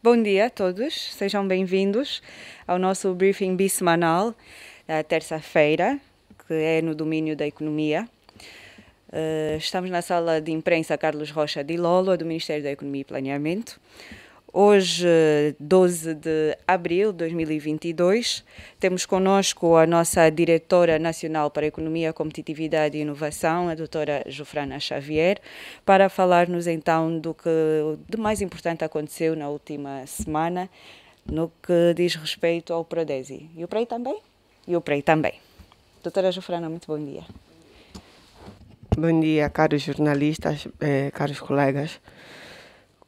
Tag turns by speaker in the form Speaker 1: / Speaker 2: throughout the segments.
Speaker 1: Bom dia a todos, sejam bem-vindos ao nosso briefing bissemanal da terça-feira, que é no domínio da economia. Eh, estamos na sala de imprensa Carlos Rocha de Lolo, do Ministério da Economia e Planeamento. Hoje, 12 de abril de 2022, temos connosco a nossa diretora nacional para Economia, Competitividade e Inovação, a doutora Jofrana Xavier, para falar-nos então do que de mais importante aconteceu na última semana no que diz respeito ao Prodesi. E o PREI também? E o PREI também. Doutora Jofrana, muito bom dia.
Speaker 2: Bom dia, caros jornalistas, eh, caros colegas.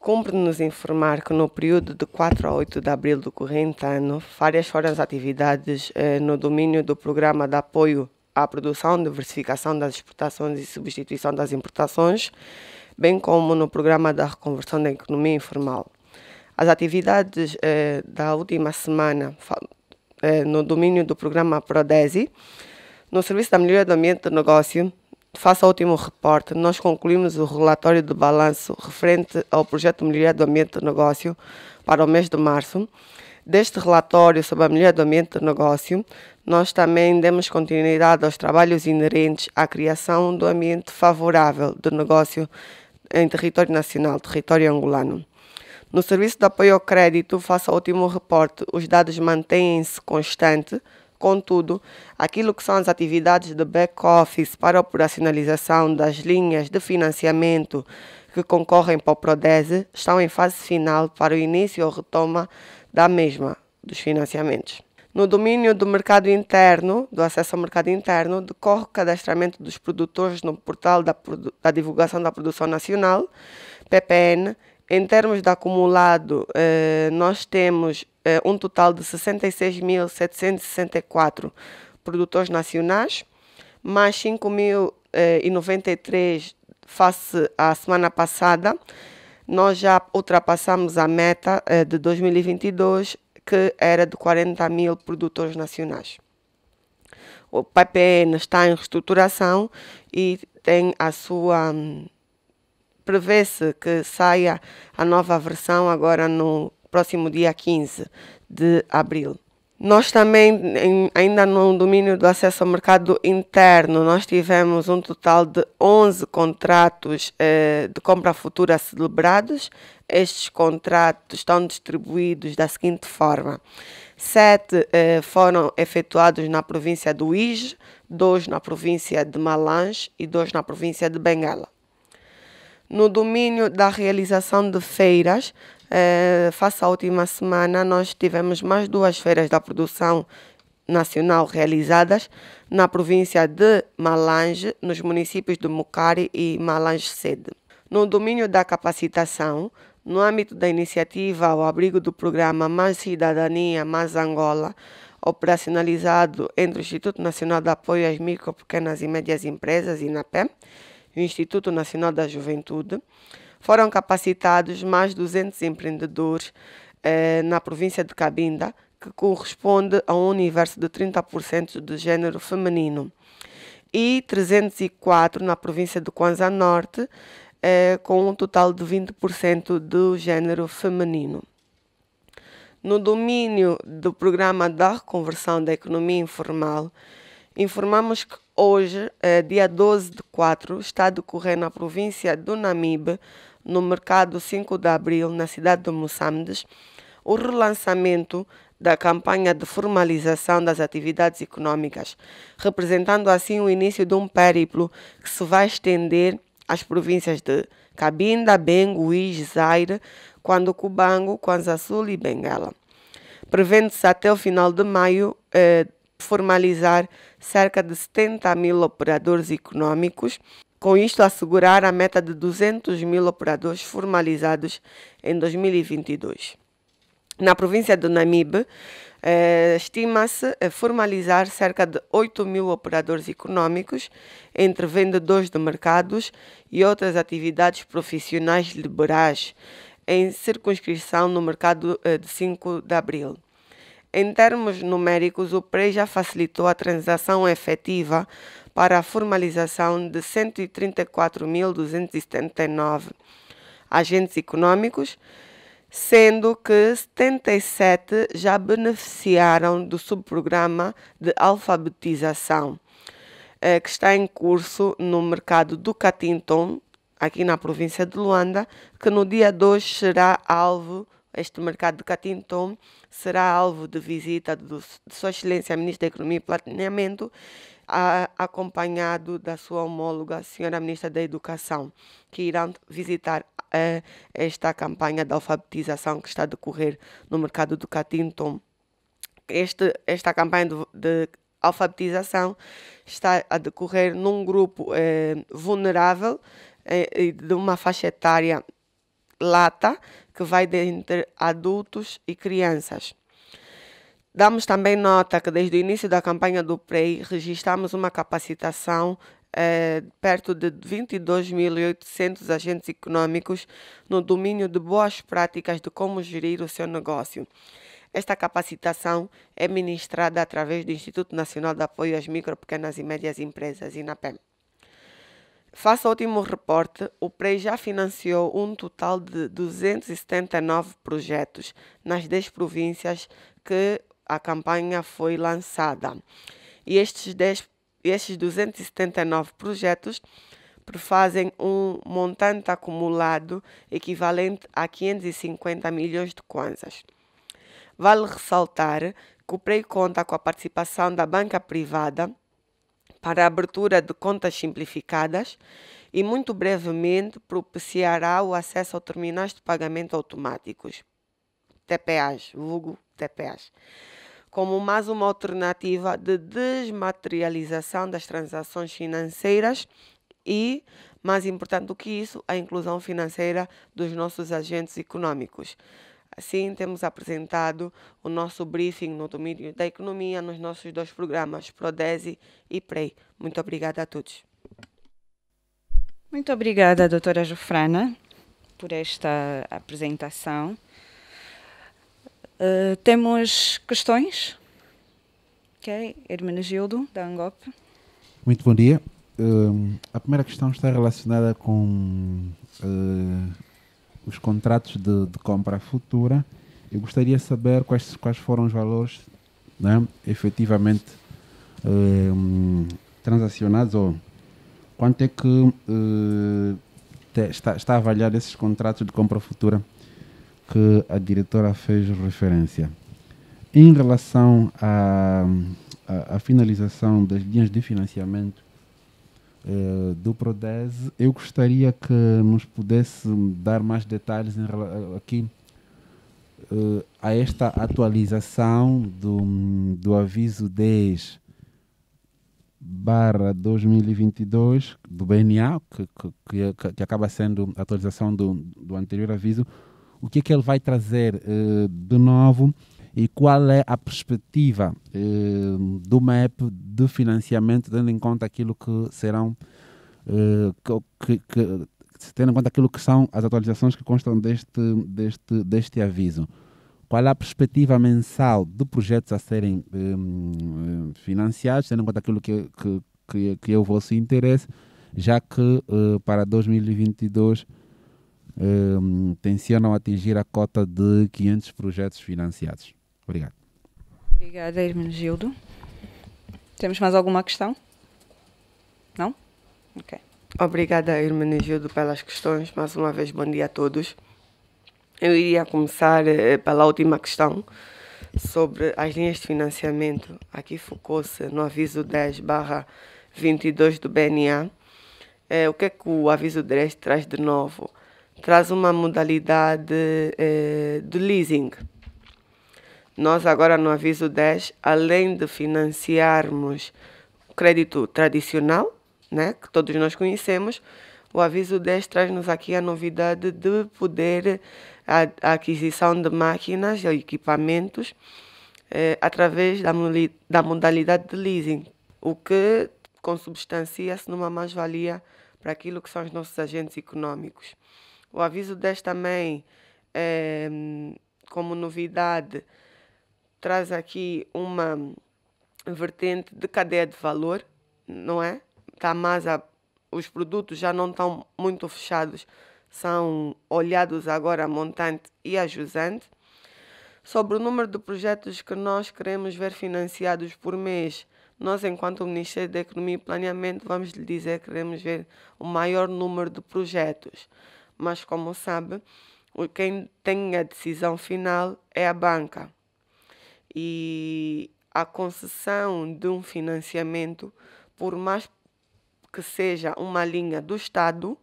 Speaker 2: Cumpre nos informar que no período de 4 a 8 de abril do corrente ano, várias foram as atividades eh, no domínio do Programa de Apoio à Produção, Diversificação das Exportações e Substituição das Importações, bem como no Programa da Reconversão da Economia Informal. As atividades eh, da última semana eh, no domínio do Programa PRODESI, no Serviço da Melhoria do Ambiente de Negócio, Faça o último reporte, nós concluímos o relatório de balanço referente ao projeto Melhoria do Ambiente do Negócio para o mês de março. Deste relatório sobre a melhoria do ambiente do negócio, nós também demos continuidade aos trabalhos inerentes à criação do ambiente favorável do negócio em território nacional, território angolano. No serviço de apoio ao crédito, faça o último reporte, os dados mantêm-se constantes Contudo, aquilo que são as atividades de back-office para a operacionalização das linhas de financiamento que concorrem para o PRODESE estão em fase final para o início ou retoma da mesma dos financiamentos. No domínio do mercado interno, do acesso ao mercado interno, decorre o cadastramento dos produtores no portal da, da divulgação da produção nacional, PPN, em termos de acumulado, eh, nós temos eh, um total de 66.764 produtores nacionais, mais 5.093 eh, face à semana passada. Nós já ultrapassamos a meta de 2022, que era de 40 mil produtores nacionais. O PPN está em reestruturação e tem a sua hum, prevê-se que saia a nova versão agora no próximo dia 15 de abril. Nós também, em, ainda no domínio do acesso ao mercado interno, nós tivemos um total de 11 contratos eh, de compra futura celebrados. Estes contratos estão distribuídos da seguinte forma. Sete eh, foram efetuados na província do Ige, dois na província de Malange e dois na província de Bengala. No domínio da realização de feiras, eh, face à última semana, nós tivemos mais duas feiras da produção nacional realizadas na província de Malange, nos municípios de Mucari e Malange Sede. No domínio da capacitação, no âmbito da iniciativa ao abrigo do programa Mais Cidadania, Mais Angola, operacionalizado entre o Instituto Nacional de Apoio às Micro, Pequenas e Médias Empresas, INAPEM, e o Instituto Nacional da Juventude, foram capacitados mais 200 empreendedores eh, na província de Cabinda, que corresponde a um universo de 30% do gênero feminino, e 304 na província de Kwanza Norte, eh, com um total de 20% do gênero feminino. No domínio do programa da reconversão da economia informal, informamos que Hoje, eh, dia 12 de 4, está a na província do Namibe, no mercado 5 de abril, na cidade de Moçambique, o relançamento da campanha de formalização das atividades económicas, representando assim o início de um périplo que se vai estender às províncias de Cabinda, Benguiz, Zaire, Quandocubango, Kwanza Sul e Benguela. Prevendo-se até o final de maio eh, formalizar cerca de 70 mil operadores econômicos, com isto assegurar a meta de 200 mil operadores formalizados em 2022. Na província do Namibe, eh, estima-se eh, formalizar cerca de 8 mil operadores econômicos, entre vendedores de mercados e outras atividades profissionais liberais, em circunscrição no mercado eh, de 5 de abril. Em termos numéricos, o PREI já facilitou a transação efetiva para a formalização de 134.279 agentes econômicos, sendo que 77 já beneficiaram do subprograma de alfabetização eh, que está em curso no mercado do Catinton, aqui na província de Luanda, que no dia 2 será alvo este mercado de Catintom será alvo de visita do, de Sua Excelência a Ministra da Economia e Planeamento, a, acompanhado da sua homóloga, a Senhora Ministra da Educação, que irão visitar a, eh, esta campanha de alfabetização que está a decorrer no mercado do Catintom. Este, esta campanha de, de alfabetização está a decorrer num grupo eh, vulnerável eh, de uma faixa etária lata, que vai de entre adultos e crianças. Damos também nota que desde o início da campanha do PREI registramos uma capacitação eh, perto de 22.800 agentes econômicos no domínio de boas práticas de como gerir o seu negócio. Esta capacitação é ministrada através do Instituto Nacional de Apoio às Micro, Pequenas e Médias Empresas, INAPEM. Faça o último reporte, o PREI já financiou um total de 279 projetos nas 10 províncias que a campanha foi lançada. E estes, 10, estes 279 projetos prefazem um montante acumulado equivalente a 550 milhões de kwanzas. Vale ressaltar que o PREI conta com a participação da banca privada, para a abertura de contas simplificadas e muito brevemente propiciará o acesso a terminais de pagamento automáticos, TPAs, vulgo TPAs, como mais uma alternativa de desmaterialização das transações financeiras e, mais importante do que isso, a inclusão financeira dos nossos agentes econômicos. Assim, temos apresentado o nosso briefing no domínio da economia nos nossos dois programas, Prodese e PREI. Muito obrigada a todos.
Speaker 1: Muito obrigada, doutora Jufrana, por esta apresentação. Uh, temos questões? Ok, Hermenegildo, da Angop.
Speaker 3: Muito bom dia. Uh, a primeira questão está relacionada com uh, os contratos de, de compra futura. Eu gostaria de saber quais, quais foram os valores né, efetivamente eh, hum, transacionados ou quanto é que eh, te, está, está avaliado esses contratos de compra futura que a diretora fez referência. Em relação à, à, à finalização das linhas de financiamento eh, do Prodes, Eu gostaria que nos pudesse dar mais detalhes em, eh, aqui uh, a esta atualização do, do aviso 10 barra 2022 do BNA, que, que, que, acaba sendo a atualização do, do anterior aviso, o que é que ele vai trazer uh, de novo e qual é a perspectiva eh, do MEP de financiamento, tendo em conta aquilo que serão, eh, que, que, tendo em conta aquilo que são as atualizações que constam deste, deste, deste aviso. Qual é a perspectiva mensal de projetos a serem eh, financiados, tendo em conta aquilo que, que, que, que é o vosso interesse, já que eh, para 2022 um, eh, tencionam atingir a cota de 500 projetos financiados. Obrigado.
Speaker 1: Obrigada, irmão Gildo. Temos mais alguma questão? Não? Ok. Obrigada, irmão
Speaker 2: Gildo, pelas questões. Mais uma vez, bom dia a todos. Eu iria começar eh, pela última questão sobre as linhas de financiamento. Aqui focou-se no aviso 10 barra 22 do BNA. É, eh, o que é que o aviso 10 traz de novo? Traz uma modalidade é, de leasing. Nós agora no aviso 10, além de financiarmos o crédito tradicional, né, que todos nós conhecemos, o aviso 10 traz-nos aqui a novidade de poder a, a aquisição de máquinas e equipamentos eh, através da, da modalidade de leasing, o que consubstancia-se numa mais-valia para aquilo que são os nossos agentes econômicos. O aviso 10 também, eh, como novidade, traz aqui uma vertente de cadeia de valor, não é? Está mais a, os produtos já não estão muito fechados, são olhados agora a montante e a jusante. Sobre o número de projetos que nós queremos ver financiados por mês, nós, enquanto Ministério da Economia e Planeamento, vamos lhe dizer que queremos ver o maior número de projetos. Mas, como sabe, quem tem a decisão final é a banca. E a concessão de um financiamento, por mais que seja uma linha do Estado,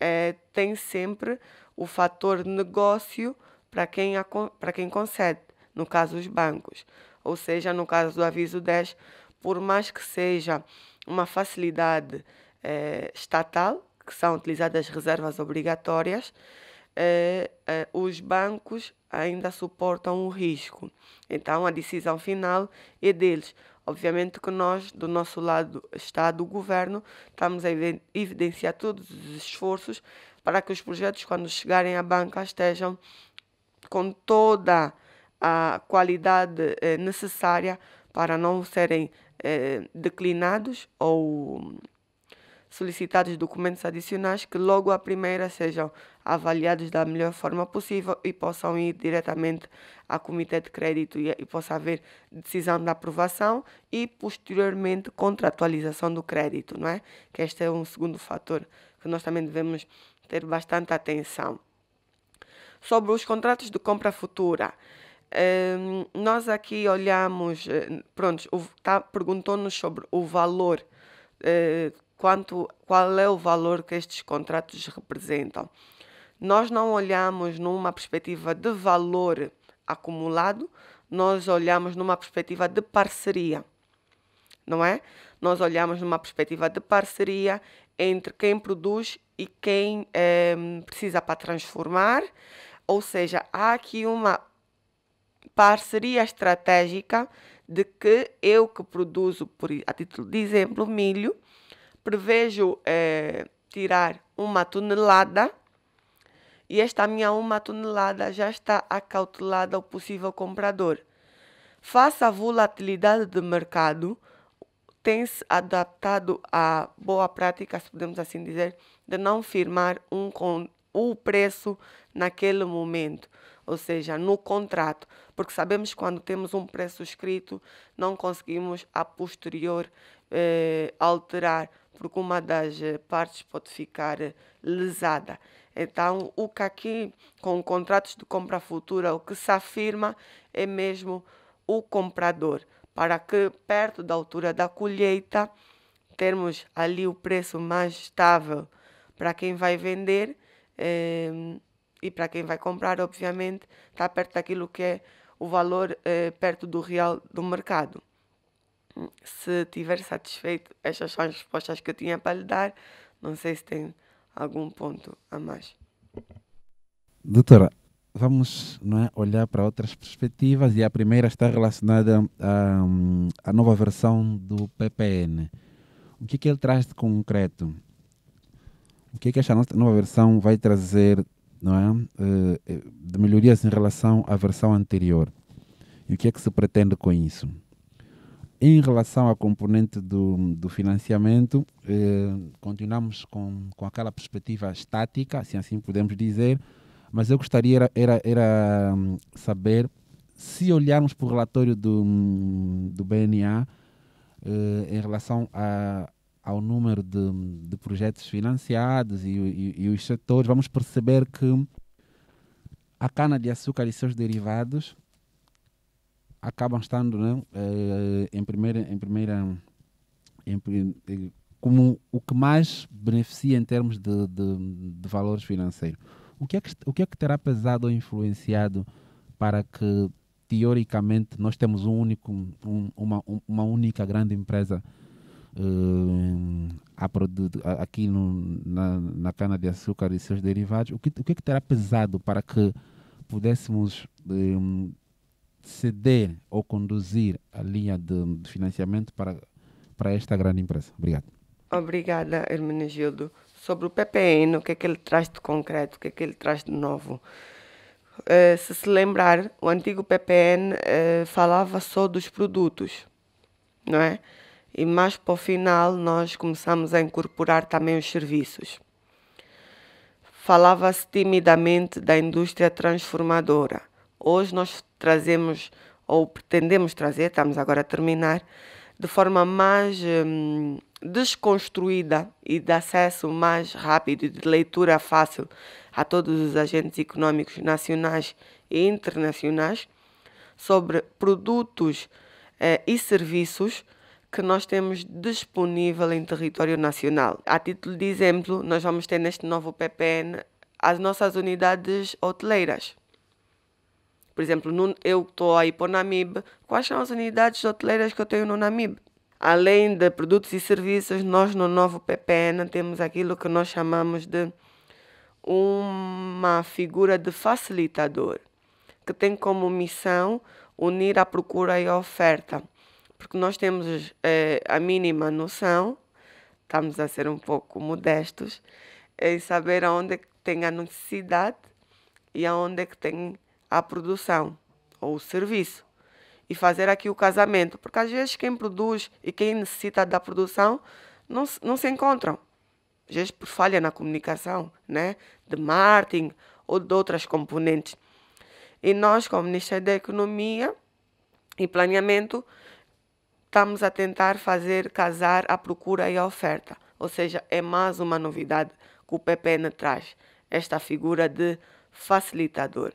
Speaker 2: é, tem sempre o fator negócio para quem, para quem concede, no caso os bancos. Ou seja, no caso do aviso 10, por mais que seja uma facilidade é, estatal, que são utilizadas reservas obrigatórias, é, é, os bancos ainda suportam o risco. Então, a decisão final é deles. Obviamente que nós, do nosso lado, Estado, Governo, estamos a evidenciar todos os esforços para que os projetos, quando chegarem à banca, estejam com toda a qualidade eh, necessária para não serem eh, declinados ou solicitados documentos adicionais que logo à primeira sejam avaliados da melhor forma possível e possam ir diretamente ao Comitê de Crédito e, e possa haver decisão da aprovação e posteriormente contratualização do crédito, não é? Que este é um segundo fator que nós também devemos ter bastante atenção. Sobre os contratos de compra futura, um, nós aqui olhamos, eh, pronto, tá, perguntou-nos sobre o valor uh, quanto, qual é o valor que estes contratos representam. Nós não olhamos numa perspectiva de valor acumulado, nós olhamos numa perspectiva de parceria, não é? Nós olhamos numa perspectiva de parceria entre quem produz e quem ehm, precisa para transformar, ou seja, há aqui uma parceria estratégica de que eu que produzo, por, a título de exemplo, milho, prevejo é, tirar uma tonelada e esta minha uma tonelada já está acautelada ao possível comprador. Face à volatilidade de mercado, tem-se adaptado à boa prática, se podemos assim dizer, de não firmar um com o preço naquele momento, ou seja, no contrato, porque sabemos quando temos um preço escrito, não conseguimos a posterior eh, alterar, porque uma das eh, partes pode ficar eh, lesada. Então, o que aqui, com contratos de compra futura, o que se afirma é mesmo o comprador, para que perto da altura da colheita termos ali o preço mais estável para quem vai vender eh, e para quem vai comprar, obviamente, está perto daquilo que é o valor eh, perto do real do mercado se estiver satisfeito, estas são as respostas que eu tinha para lhe dar. Não sei se tem algum ponto a mais.
Speaker 3: Doutora, vamos é, olhar para outras perspectivas e a primeira está relacionada à, hum, à nova versão do PPN. O que, é que ele traz de concreto? O que, é que esta nova versão vai trazer não é, eh, eh, de melhorias em relação à versão anterior? E o que é que se pretende com isso? Em relação à componente do, do financiamento, eh, continuamos com, com aquela perspectiva estática, se assim podemos dizer, mas eu gostaria era, era, era hum, saber se olharmos para o relatório do, do BNA eh, em relação a, ao número de, de projetos financiados e, e, e, os setores, vamos perceber que a cana-de-açúcar e seus derivados acabam estando né, eh, em primeira, em primeira em, eh, como o que mais beneficia em termos de, de, de valores financeiros. O que, é que, o que é que terá pesado ou influenciado para que, teoricamente, nós temos um único, um, uma, uma única grande empresa uh, a produto, aqui no, na, na cana-de-açúcar e seus derivados? O que, o que é que terá pesado para que pudéssemos ceder ou conduzir a linha de, de financiamento para, para esta grande empresa? Obrigado.
Speaker 2: Obrigada, Hermenegildo. Sobre o PPN, o que é que ele traz de concreto, o que é que ele traz de novo? Uh, se se lembrar, o antigo PPN uh, eh, falava só dos produtos, não é? E mais para o final nós começamos a incorporar também os serviços. Falava-se timidamente da indústria transformadora Hoje nós trazemos, ou pretendemos trazer, estamos agora a terminar, de forma mais hum, desconstruída e de acesso mais rápido e de leitura fácil a todos os agentes económicos nacionais e internacionais sobre produtos eh, e serviços que nós temos disponível em território nacional. A título de exemplo, nós vamos ter neste novo PPN as nossas unidades hoteleiras. Por exemplo, no, eu estou aí para o Namib. Quais são as unidades hoteleiras que eu tenho no Namib? Além de produtos e serviços, nós no novo PPN temos aquilo que nós chamamos de uma figura de facilitador, que tem como missão unir a procura e a oferta. Porque nós temos eh, a mínima noção, estamos a ser um pouco modestos, em saber aonde é que tem a necessidade e aonde é que tem a produção ou o serviço e fazer aqui o casamento, porque às vezes quem produz e quem necessita da produção não, não se encontram. Às vezes por falha na comunicação, né? de marketing ou de outras componentes. E nós, como Ministério da Economia e Planeamento, estamos a tentar fazer casar a procura e a oferta. Ou seja, é mais uma novidade que o PPN traz, esta figura de facilitador.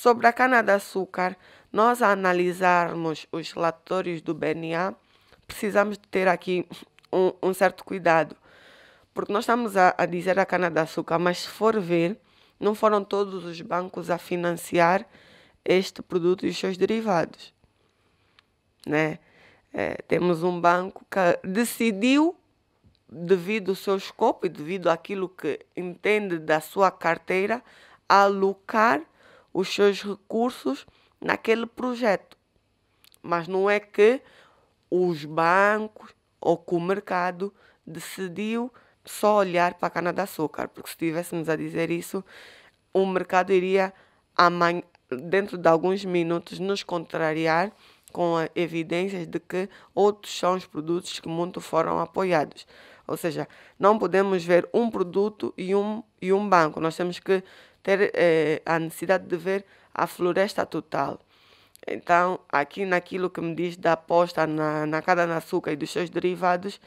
Speaker 2: Sobre a cana-de-açúcar, nós analisarmos os relatórios do BNA, precisamos ter aqui um, um certo cuidado, porque nós estamos a, a dizer a cana-de-açúcar, mas se for ver, não foram todos os bancos a financiar este produto e os seus derivados. Né? É, temos um banco que decidiu, devido ao seu escopo e devido àquilo que entende da sua carteira, alocar os seus recursos naquele projeto. Mas não é que os bancos ou que o mercado decidiu só olhar para a cana de açúcar, porque se estivéssemos a dizer isso, o mercado iria dentro de alguns minutos nos contrariar com evidências de que outros são os produtos que muito foram apoiados. Ou seja, não podemos ver um produto e um, e um banco. Nós temos que ter eh, a necessidade de ver a floresta total. Então, aqui naquilo que me diz da aposta na, na cana-de-açúcar e dos seus derivados,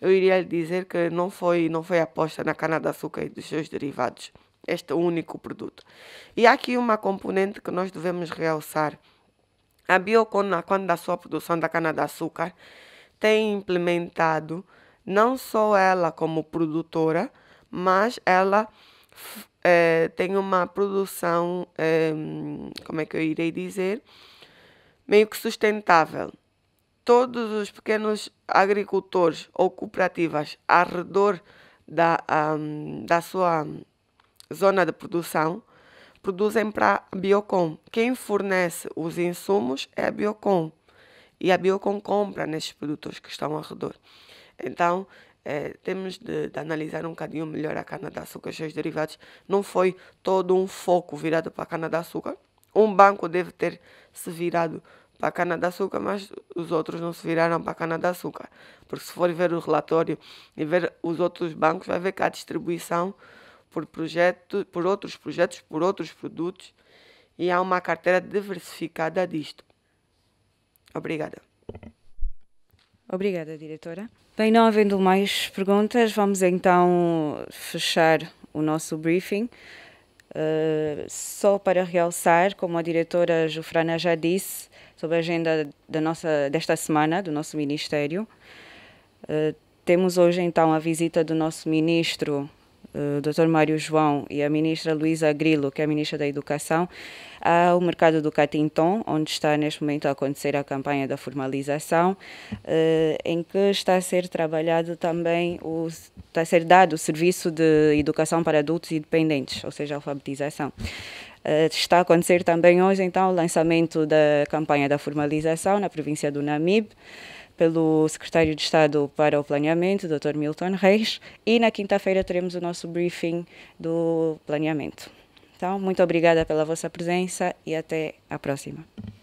Speaker 2: eu iria lhe dizer que não foi, não foi aposta na cana-de-açúcar e dos seus derivados, este único produto. E há aqui uma componente que nós devemos realçar. A Biocon, quando da sua produção da cana-de-açúcar, tem implementado não só ela como produtora, mas ela é, tem uma produção, é, como é que eu irei dizer, meio que sustentável. Todos os pequenos agricultores ou cooperativas ao redor da, um, da sua zona de produção produzem para a Biocom. Quem fornece os insumos é a Biocom. E a Biocom compra nesses produtores que estão ao redor. Então, é, temos de, de, analisar um bocadinho melhor a cana-de-açúcar e seus derivados. Não foi todo um foco virado para a cana-de-açúcar. Um banco deve ter se virado para a cana-de-açúcar, mas os outros não se viraram para a cana-de-açúcar. Porque se for ver o relatório e ver os outros bancos, vai ver que há distribuição por, projeto, por outros projetos, por outros produtos e há uma carteira
Speaker 1: diversificada disto. Obrigada. Obrigada, diretora. Bem, não havendo mais perguntas, vamos então fechar o nosso briefing. Uh, só para realçar, como a diretora Jufrana já disse, sobre a agenda da nossa, desta semana, do nosso Ministério, uh, temos hoje então a visita do nosso Ministro eh, Dr. Mário João e a ministra Luísa Grilo, que é a ministra da Educação, ao mercado do Catinton, onde está neste momento a acontecer a campanha da formalização, uh, em que está a ser trabalhado também, o, está a ser dado o serviço de educação para adultos e dependentes, ou seja, alfabetização eh, está a acontecer também hoje, então, o lançamento da campanha da formalização na província do Namibe pelo secretário de Estado para o Planeamento, Dr. Milton Reis, e na quinta-feira teremos o nosso briefing do planeamento. Então, muito obrigada pela vossa presença e até a próxima.